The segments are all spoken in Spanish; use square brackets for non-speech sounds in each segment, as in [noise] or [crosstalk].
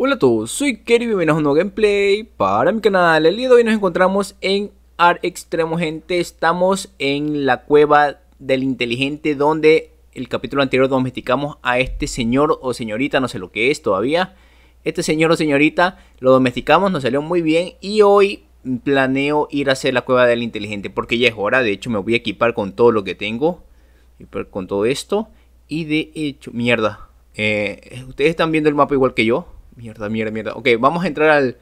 Hola a todos, soy Kerry, bienvenidos a un nuevo gameplay para mi canal. El día de hoy nos encontramos en Art Extremo, gente. Estamos en la cueva del inteligente donde el capítulo anterior domesticamos a este señor o señorita, no sé lo que es todavía. Este señor o señorita lo domesticamos, nos salió muy bien y hoy planeo ir a hacer la cueva del inteligente porque ya es hora. De hecho me voy a equipar con todo lo que tengo, con todo esto. Y de hecho, mierda, eh, ustedes están viendo el mapa igual que yo Mierda, mierda, mierda. Ok, vamos a entrar al...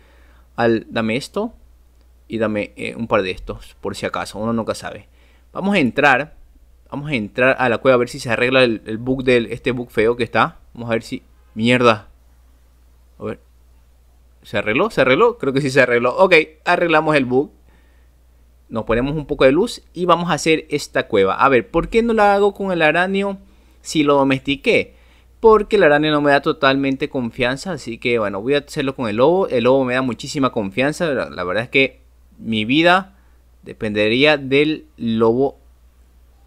al dame esto y dame eh, un par de estos, por si acaso. Uno nunca sabe. Vamos a entrar. Vamos a entrar a la cueva a ver si se arregla el, bug de este bug feo que está. Vamos a ver si... Mierda. A ver. ¿Se arregló? ¿Se arregló? Creo que sí se arregló. Ok, arreglamos el bug. Nos ponemos un poco de luz y vamos a hacer esta cueva. A ver, ¿por qué no la hago con el araño si lo domestiqué? porque la araña no me da totalmente confianza, así que bueno, voy a hacerlo con el lobo. El lobo me da muchísima confianza, la, verdad es que mi vida dependería del lobo.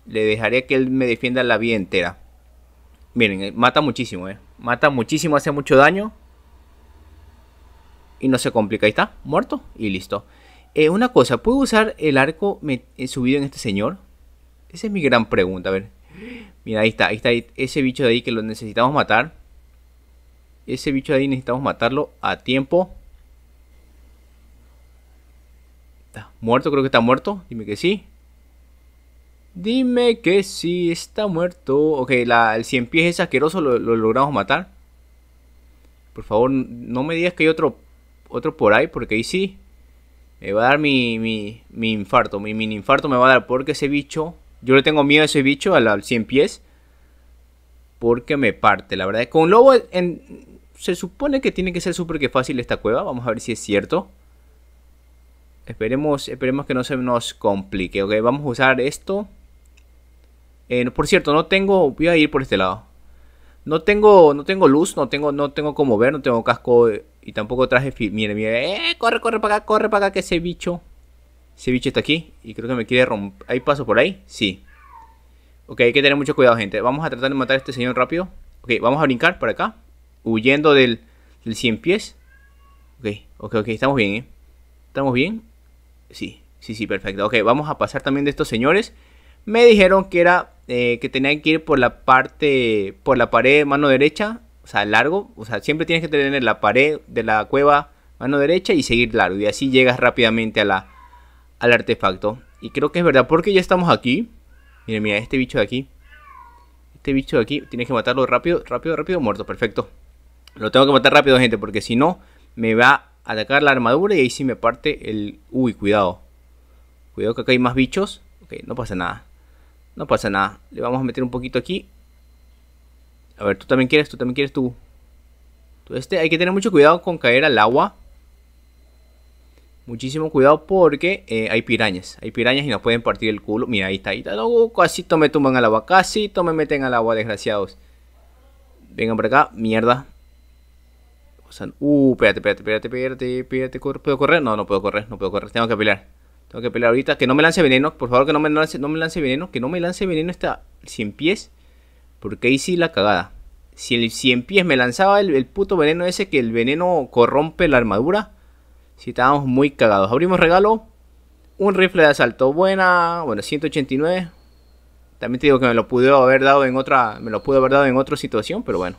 Le dejaría que él me defienda la vida entera. Miren, eh, mata muchísimo, eh. Mata muchísimo, hace mucho daño. Y no se complica, ahí está, muerto y listo. Eh, una cosa, ¿puedo usar el arco eh, subido en este señor? Esa es mi gran pregunta, a ver. Mira, ahí está, ahí está ese bicho de ahí que lo necesitamos matar. Ese bicho de ahí necesitamos matarlo a tiempo. ¿Está muerto? Creo que está muerto. Dime que sí. Dime que sí, está muerto. Ok, la, el cien pies es asqueroso, lo, logramos matar. Por favor, no me digas que hay otro, otro por ahí, porque ahí sí. Me va a dar mi, mi, infarto, mi mini infarto me va a dar porque ese bicho yo le tengo miedo a ese bicho, al, 100 cien pies. Porque me parte, la verdad. Con un lobo en, se supone que tiene que ser súper que fácil esta cueva. Vamos a ver si es cierto. Esperemos, esperemos que no se nos complique. Ok, vamos a usar esto. Eh, por cierto, no tengo... Voy a ir por este lado. No tengo, no tengo luz, no tengo, no tengo cómo ver, no tengo casco eh, y tampoco traje... Mire, mire. ¡Eh! Corre, corre para acá, corre para acá que ese bicho... Ese bicho está aquí y creo que me quiere romper. ¿Hay paso por ahí? Sí. Ok, hay que tener mucho cuidado, gente. Vamos a tratar de matar a este señor rápido. Ok, vamos a brincar por acá. Huyendo del, del 100 pies. Ok, ok, ok. Estamos bien, ¿eh? ¿Estamos bien? Sí, sí, sí, perfecto. Ok, vamos a pasar también de estos señores. Me dijeron que era... Eh, que tenían que ir por la parte... Por la pared mano derecha. O sea, largo. O sea, siempre tienes que tener la pared de la cueva mano derecha y seguir largo. Y así llegas rápidamente a la al artefacto. Y creo que es verdad, porque ya estamos aquí. Miren, mira, este bicho de aquí. Este bicho de aquí, tienes que matarlo rápido, rápido, rápido, muerto. Perfecto. Lo tengo que matar rápido, gente, porque si no, me va a atacar la armadura y ahí sí me parte el... Uy, cuidado. Cuidado que acá hay más bichos. Ok, no pasa nada. No pasa nada. Le vamos a meter un poquito aquí. A ver, tú también quieres, tú también quieres, tú. Tú este. Hay que tener mucho cuidado con caer al agua. Muchísimo cuidado porque eh, hay pirañas. Hay pirañas y nos pueden partir el culo. Mira, ahí está, ahí está. No, casi me tumban al agua. Casi me meten al agua, desgraciados. Vengan por acá. Mierda. Uh, espérate, espérate, espérate, espérate, ¿Puedo correr? No, no puedo correr, no puedo correr. Tengo que pelear. Tengo que pelear ahorita. Que no me lance veneno. Por favor, que no me lance, no me lance veneno. Que no me lance veneno esta 100 pies. Porque ahí sí la cagada. Si el 100 pies me lanzaba el puto veneno ese que el veneno corrompe la armadura. Si estábamos muy cagados. Abrimos regalo. Un rifle de asalto. Buena. Bueno, 189. También te digo que me lo pude haber dado en otra. Me lo pude haber dado en otra situación. Pero bueno.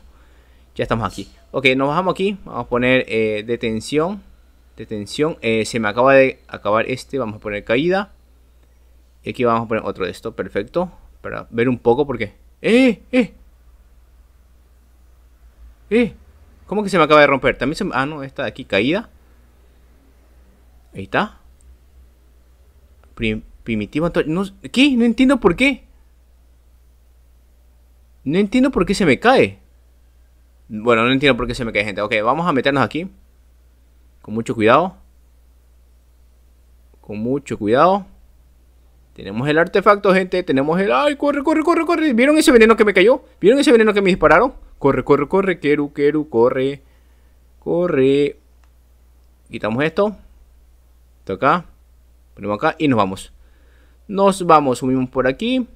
Ya estamos aquí. Ok, nos bajamos aquí. Vamos a poner eh, detención. Detención. Eh, se me acaba de acabar este. Vamos a poner caída. Y aquí vamos a poner otro de esto. Perfecto. Para ver un poco porque. ¡Eh! ¡Eh! ¡Eh! ¿Cómo que se me acaba de romper? También se me... Ah, no, esta de aquí, caída. Ahí está. primitivo. No, ¿Qué? No entiendo por qué. No entiendo por qué se me cae. Bueno, no entiendo por qué se me cae, gente. Ok, vamos a meternos aquí. Con mucho cuidado. Con mucho cuidado. Tenemos el artefacto, gente. Tenemos el... ¡Ay, corre, corre, corre, corre! ¿Vieron ese veneno que me cayó? ¿Vieron ese veneno que me dispararon? Corre, corre, corre. queru, queru corre. Corre. Quitamos esto acá, ponemos acá y nos vamos. Nos vamos, subimos por aquí.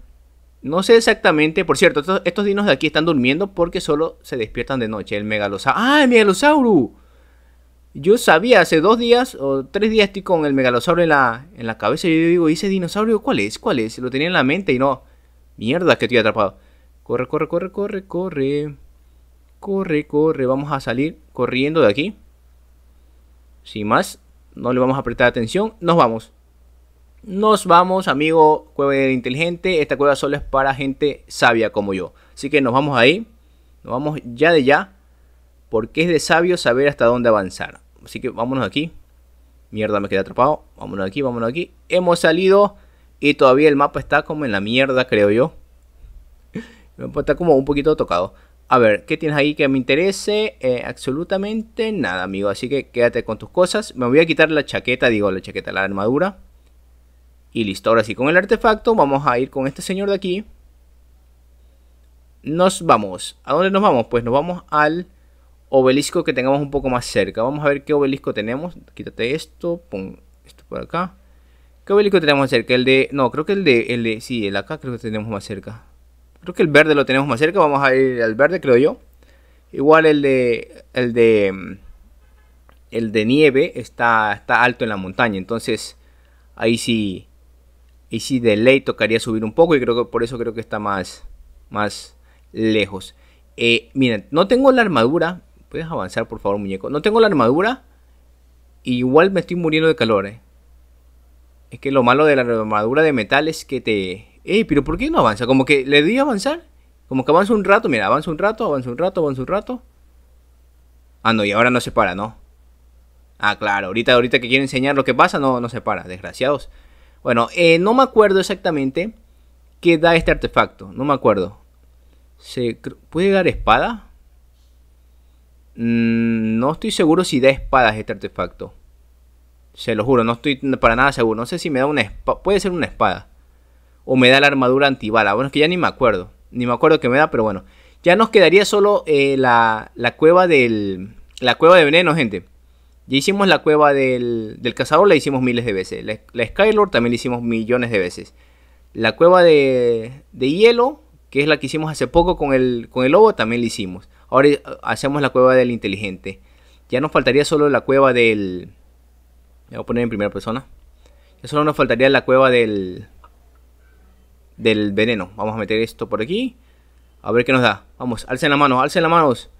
No sé exactamente, por cierto, estos, estos dinos de aquí están durmiendo porque solo se despiertan de noche. El megalosauro. ¡Ah, el megalosauro! Yo sabía, hace dos días o tres días estoy con el megalosauro en la, en la cabeza. Y yo digo, ¿y ese dinosaurio cuál es? ¿Cuál es? Lo tenía en la mente y no. Mierda, que estoy atrapado. Corre, corre, corre, corre, corre. Corre, corre. Vamos a salir corriendo de aquí. Sin más, no le vamos a prestar atención, nos vamos. Nos vamos, amigo cueva inteligente. Esta cueva solo es para gente sabia como yo. Así que nos vamos ahí. Nos vamos ya de ya. Porque es de sabio saber hasta dónde avanzar. Así que vámonos aquí. Mierda, me quedé atrapado. Vámonos aquí, vámonos aquí. Hemos salido y todavía el mapa está como en la mierda, creo yo. [laughs] El está como un poquito tocado. A ver, ¿qué tienes ahí que me interese? Eh, absolutamente nada, amigo. Así que quédate con tus cosas. Me voy a quitar la chaqueta, digo, la chaqueta, la armadura. Y listo, ahora sí, con el artefacto vamos a ir con este señor de aquí. Nos vamos. ¿A dónde nos vamos? Pues nos vamos al obelisco que tengamos un poco más cerca. Vamos a ver qué obelisco tenemos. Quítate esto, pon esto por acá. ¿Qué obelisco tenemos cerca? El de... No, creo que el de... El de sí, el acá creo que tenemos más cerca. Creo que el verde lo tenemos más cerca. Vamos a ir al verde, creo yo. Igual el de. El de. Mm, el de nieve está, está alto en la montaña. Entonces. Ahí sí. Ahí sí de ley tocaría subir un poco. Y creo que por eso creo que está más. Más lejos. Eh, miren, no tengo la armadura. ¿Puedes avanzar, por favor, muñeco? No tengo la armadura. igual me estoy muriendo de calor, eh. Es que lo malo de la armadura de metal es que te, Ey, pero ¿por qué no avanza? Como que le di a avanzar, como que avanza un rato, mira, avanza un rato, avanza un rato, avanza un rato. Ah, no, y ahora no se para, ¿no? Ah, claro, ahorita, ahorita que quiero enseñar lo que pasa, no, no se para, desgraciados. Bueno, eh, no me acuerdo exactamente qué da este artefacto, no me acuerdo. ¿Se ¿Puede dar espada? Mm, no estoy seguro si da espadas este artefacto. Se lo juro, no estoy para nada seguro. No sé si me da una espada. Puede ser una espada o me da la armadura antibala. Bueno, es que ya ni me acuerdo, ni me acuerdo que me da, pero bueno. Ya nos quedaría solo eh, la, la, cueva del, la cueva de veneno, gente. Ya hicimos la cueva del, del cazador, la hicimos miles de veces. La, la Skylord también la hicimos millones de veces. La cueva de, de hielo, que es la que hicimos hace poco con el, con el lobo, también la hicimos. Ahora eh, hacemos la cueva del inteligente. Ya nos faltaría solo la cueva del... Me voy a poner en primera persona. Ya solo nos faltaría la cueva del, del veneno. Vamos a meter esto por aquí. A ver qué nos da. Vamos, alcen la mano alcen las manos.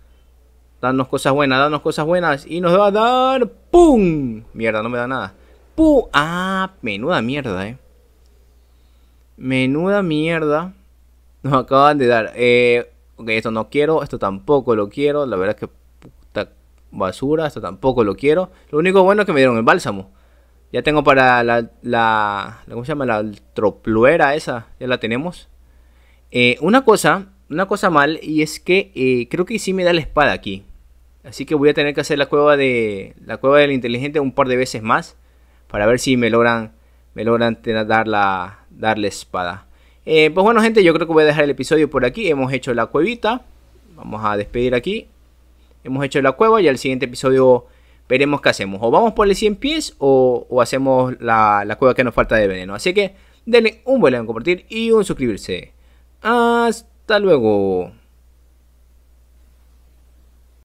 Danos cosas buenas, danos cosas buenas. Y nos va a dar... ¡Pum! Mierda, no me da nada. ¡Pum! Ah, menuda mierda, eh. Menuda mierda. Nos acaban de dar. Eh, ok, esto no quiero, esto tampoco lo quiero. La verdad es que puta basura, esto tampoco lo quiero. Lo único bueno es que me dieron el bálsamo. Ya tengo para la, la, ¿cómo se llama? La tropluera esa, ya la tenemos. Eh, una cosa, una cosa mal, y es que eh, creo que sí me da la espada aquí. Así que voy a tener que hacer la cueva de la cueva del inteligente un par de veces más para ver si me logran me logran dar la darle espada. Eh, pues bueno gente, yo creo que voy a dejar el episodio por aquí. Hemos hecho la cuevita, vamos a despedir aquí. Hemos hecho la cueva y al siguiente episodio veremos qué hacemos. O vamos por el 100 pies o, hacemos la, cueva que nos falta de veneno. Así que denle un buen like, compartir y un suscribirse. Hasta luego.